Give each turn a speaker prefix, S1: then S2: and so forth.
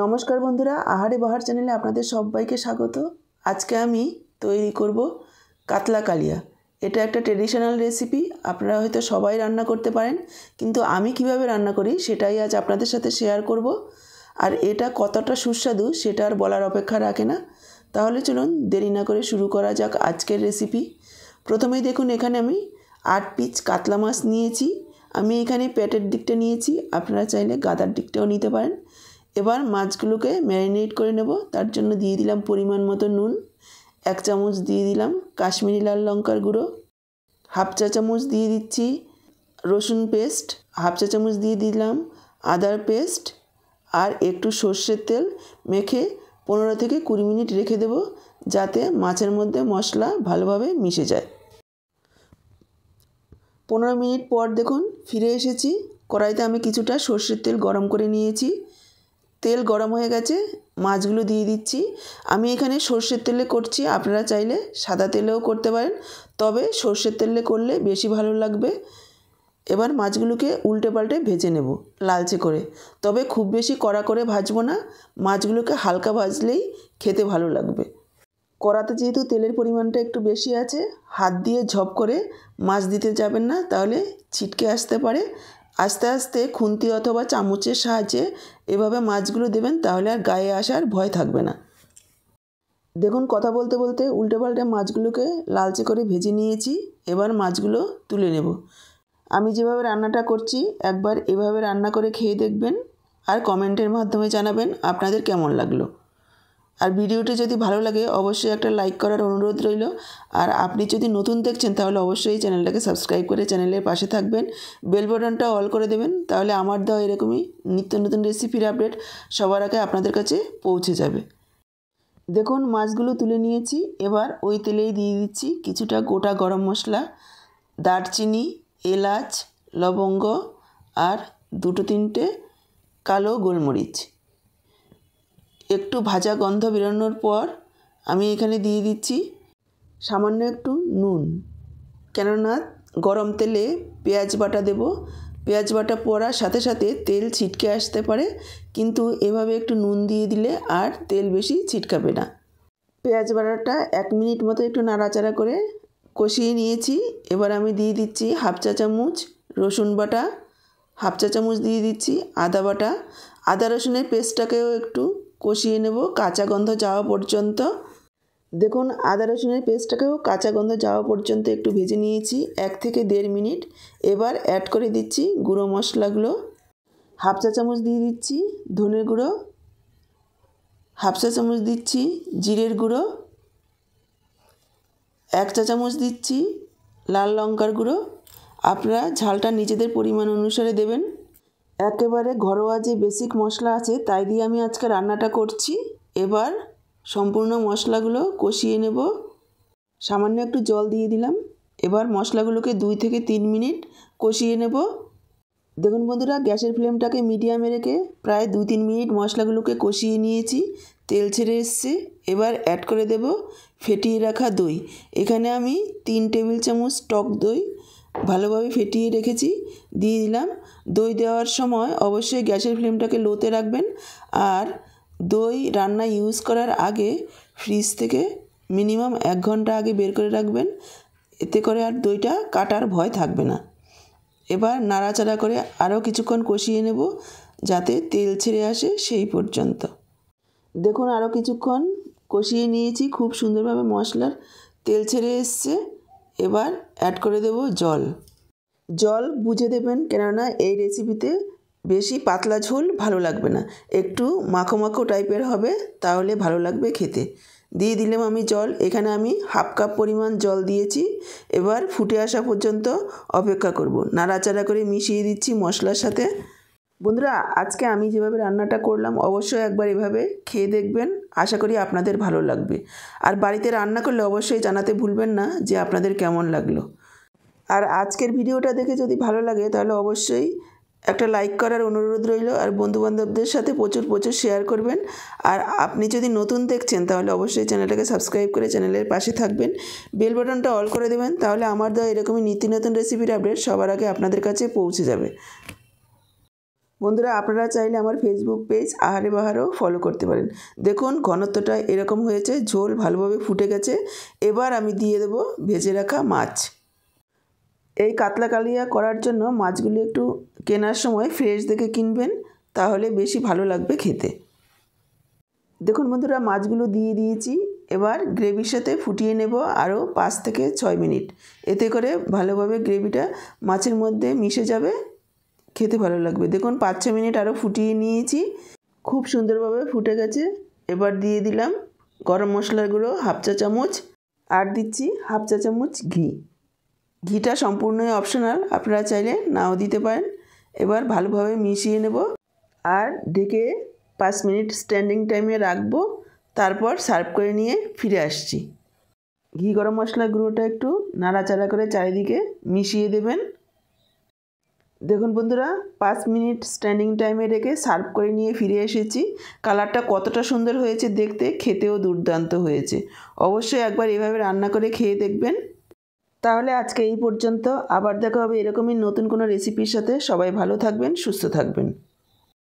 S1: নমস্কার বন্ধুরা আহারে বাহার চ্যানেলে আপনাদের সবাইকে স্বাগত আজকে আমি তৈরি করব কাতলা কালিয়া এটা একটা ট্রেডিশনাল রেসিপি আপনারা হয়তো সবাই রান্না করতে পারেন কিন্তু আমি কিভাবে রান্না করি সেটাই আজ আপনাদের সাথে শেয়ার করব আর এটা কতটা সুস্বাদু সেটা আর বলার অপেক্ষা রাখে না তাহলে চলুন দেরি না করে শুরু করা যাক আজকের রেসিপি প্রথমেই দেখুন এখানে আমি আট পিচ কাতলা মাছ নিয়েছি আমি এখানে পেটের দিকটা নিয়েছি আপনারা চাইলে গাদার দিকটাও নিতে পারেন এবার মাছগুলোকে ম্যারিনেট করে নেব তার জন্য দিয়ে দিলাম পরিমাণ মতো নুন এক চামচ দিয়ে দিলাম কাশ্মীরি লাল লঙ্কার গুঁড়ো হাফ চা চামচ দিয়ে দিচ্ছি রসুন পেস্ট হাফ চা চামচ দিয়ে দিলাম আদার পেস্ট আর একটু সর্ষের তেল মেখে পনেরো থেকে কুড়ি মিনিট রেখে দেব যাতে মাছের মধ্যে মশলা ভালোভাবে মিশে যায় পনেরো মিনিট পর দেখুন ফিরে এসেছি কড়াইতে আমি কিছুটা সর্ষের তেল গরম করে নিয়েছি তেল গরম হয়ে গেছে মাছগুলো দিয়ে দিচ্ছি আমি এখানে সর্ষের তেলে করছি আপনারা চাইলে সাদা তেলেও করতে পারেন তবে সর্ষের তেলে করলে বেশি ভালো লাগবে এবার মাছগুলোকে উল্টে পাল্টে ভেজে নেব লালচে করে তবে খুব বেশি কড়া করে ভাজবো না মাছগুলোকে হালকা ভাজলেই খেতে ভালো লাগবে কড়াতে যেহেতু তেলের পরিমাণটা একটু বেশি আছে হাত দিয়ে ঝপ করে মাছ দিতে যাবেন না তাহলে ছিটকে আসতে পারে আস্তে আস্তে খুন্তি অথবা চামচের সাহায্যে এভাবে মাছগুলো দেবেন তাহলে আর গায়ে আসার ভয় থাকবে না দেখুন কথা বলতে বলতে উল্টে পাল্টে মাছগুলোকে লালচে করে ভেজে নিয়েছি এবার মাছগুলো তুলে নেব আমি যেভাবে রান্নাটা করছি একবার এভাবে রান্না করে খেয়ে দেখবেন আর কমেন্টের মাধ্যমে জানাবেন আপনাদের কেমন লাগলো আর ভিডিওটি যদি ভালো লাগে অবশ্যই একটা লাইক করার অনুরোধ রইল আর আপনি যদি নতুন দেখছেন তাহলে অবশ্যই চ্যানেলটাকে সাবস্ক্রাইব করে চ্যানেলের পাশে থাকবেন বেল বটনটা অল করে দেবেন তাহলে আমার দেওয়া এরকমই নিত্য নতুন রেসিপির আপডেট সবার আগে আপনাদের কাছে পৌঁছে যাবে দেখুন মাছগুলো তুলে নিয়েছি এবার ওই তেলেই দিয়ে দিচ্ছি কিছুটা গোটা গরম মশলা দারচিনি এলাচ লবঙ্গ আর দুটো তিনটে কালো গোলমরিচ একটু ভাজা গন্ধ বেরোনোর পর আমি এখানে দিয়ে দিচ্ছি সামান্য একটু নুন কেননা গরম তেলে পেঁয়াজ বাটা দেব পেঁয়াজ বাটা পড়ার সাথে সাথে তেল ছিটকে আসতে পারে কিন্তু এভাবে একটু নুন দিয়ে দিলে আর তেল বেশি ছিটকাবে না পেঁয়াজ বাটাটা এক মিনিট মতো একটু নাড়াচাড়া করে কষিয়ে নিয়েছি এবার আমি দিয়ে দিচ্ছি হাফ চা চামচ রসুন বাটা হাফ চা চামচ দিয়ে দিচ্ছি আদা বাটা আদা রসুনের পেস্টটাকেও একটু কষিয়ে নেব কাঁচা গন্ধ যাওয়া পর্যন্ত দেখুন আদা রসুনের পেস্টটাকেও কাঁচা গন্ধ যাওয়া পর্যন্ত একটু ভেজে নিয়েছি এক থেকে দেড় মিনিট এবার অ্যাড করে দিচ্ছি গুঁড়ো মশলাগুলো হাফ চা চামচ দিয়ে দিচ্ছি ধনের গুঁড়ো হাফ চা চামচ দিচ্ছি জিরের গুঁড়ো এক চা চামচ দিচ্ছি লাল লঙ্কার গুঁড়ো আপনারা ঝালটা নিজেদের পরিমাণ অনুসারে দেবেন একেবারে ঘরোয়া যে বেসিক মশলা আছে তাই দিয়ে আমি আজকে রান্নাটা করছি এবার সম্পূর্ণ মশলাগুলো কষিয়ে নেব সামান্য একটু জল দিয়ে দিলাম এবার মশলাগুলোকে দুই থেকে তিন মিনিট কষিয়ে নেব দেখুন বন্ধুরা গ্যাসের ফ্লেমটাকে মিডিয়ামে রেখে প্রায় দু তিন মিনিট মশলাগুলোকে কষিয়ে নিয়েছি তেল ছেড়ে এসছে এবার অ্যাড করে দেব ফেটিয়ে রাখা দই এখানে আমি তিন টেবিল চামচ টক দই ভালোভাবে ফেটিয়ে রেখেছি দিয়ে দিলাম দই দেওয়ার সময় অবশ্যই গ্যাসের ফ্লেমটাকে লোতে রাখবেন আর দই রান্না ইউজ করার আগে ফ্রিজ থেকে মিনিমাম এক ঘন্টা আগে বের করে রাখবেন এতে করে আর দইটা কাটার ভয় থাকবে না এবার নাড়াচাড়া করে আরও কিছুক্ষণ কষিয়ে নেব যাতে তেল ছেড়ে আসে সেই পর্যন্ত দেখুন আরও কিছুক্ষণ কষিয়ে নিয়েছি খুব সুন্দরভাবে মশলার তেল ছেড়ে এসছে এবার অ্যাড করে দেব জল জল বুঝে দেবেন কেননা এই রেসিপিতে বেশি পাতলা ঝোল ভালো লাগবে না একটু মাখো মাখো টাইপের হবে তাহলে ভালো লাগবে খেতে দিয়ে দিলাম আমি জল এখানে আমি হাফ কাপ পরিমাণ জল দিয়েছি এবার ফুটে আসা পর্যন্ত অপেক্ষা করব নাড়াচাড়া করে মিশিয়ে দিচ্ছি মশলার সাথে বন্ধুরা আজকে আমি যেভাবে রান্নাটা করলাম অবশ্যই একবার এভাবে খেয়ে দেখবেন আশা করি আপনাদের ভালো লাগবে আর বাড়িতে রান্না করলে অবশ্যই জানাতে ভুলবেন না যে আপনাদের কেমন লাগলো আর আজকের ভিডিওটা দেখে যদি ভালো লাগে তাহলে অবশ্যই একটা লাইক করার অনুরোধ রইল আর বন্ধুবান্ধবদের সাথে প্রচুর প্রচুর শেয়ার করবেন আর আপনি যদি নতুন দেখছেন তাহলে অবশ্যই চ্যানেলটাকে সাবস্ক্রাইব করে চ্যানেলের পাশে থাকবেন বেল বাটনটা অল করে দেবেন তাহলে আমার দেওয়া এরকমই নিত্য নতুন রেসিপির আপডেট সবার আগে আপনাদের কাছে পৌঁছে যাবে বন্ধুরা আপনারা চাইলে আমার ফেসবুক পেজ আহারে বাহারও ফলো করতে পারেন দেখুন ঘনত্বটা এরকম হয়েছে ঝোল ভালোভাবে ফুটে গেছে এবার আমি দিয়ে দেবো ভেজে রাখা মাছ এই কাতলা কালিয়া করার জন্য মাছগুলি একটু কেনার সময় ফ্রেশ দেখে কিনবেন তাহলে বেশি ভালো লাগবে খেতে দেখুন বন্ধুরা মাছগুলো দিয়ে দিয়েছি এবার গ্রেভির সাথে ফুটিয়ে নেব আরও পাঁচ থেকে ছয় মিনিট এতে করে ভালোভাবে গ্রেভিটা মাছের মধ্যে মিশে যাবে খেতে ভালো লাগবে দেখুন পাঁচ ছ মিনিট আরও ফুটিয়ে নিয়েছি খুব সুন্দরভাবে ফুটে গেছে এবার দিয়ে দিলাম গরম মশলার গুঁড়ো হাফ চা চামচ আর দিচ্ছি হাফ চা চামচ ঘি ঘিটা সম্পূর্ণই অপশনাল আপনারা চাইলে নাও দিতে পারেন এবার ভালোভাবে মিশিয়ে নেব আর ঢেকে পাঁচ মিনিট স্ট্যান্ডিং টাইমে রাখবো তারপর সার্ভ করে নিয়ে ফিরে আসছি ঘি গরম মশলা গুঁড়োটা একটু নাড়াচাড়া করে চারিদিকে মিশিয়ে দেবেন দেখুন বন্ধুরা পাঁচ মিনিট স্ট্যান্ডিং টাইমে রেখে সার্ভ করে নিয়ে ফিরে এসেছি কালারটা কতটা সুন্দর হয়েছে দেখতে খেতেও দুর্দান্ত হয়েছে অবশ্যই একবার এভাবে রান্না করে খেয়ে দেখবেন তাহলে আজকে এই পর্যন্ত আবার দেখা হবে এরকমই নতুন কোনো রেসিপির সাথে সবাই ভালো থাকবেন সুস্থ থাকবেন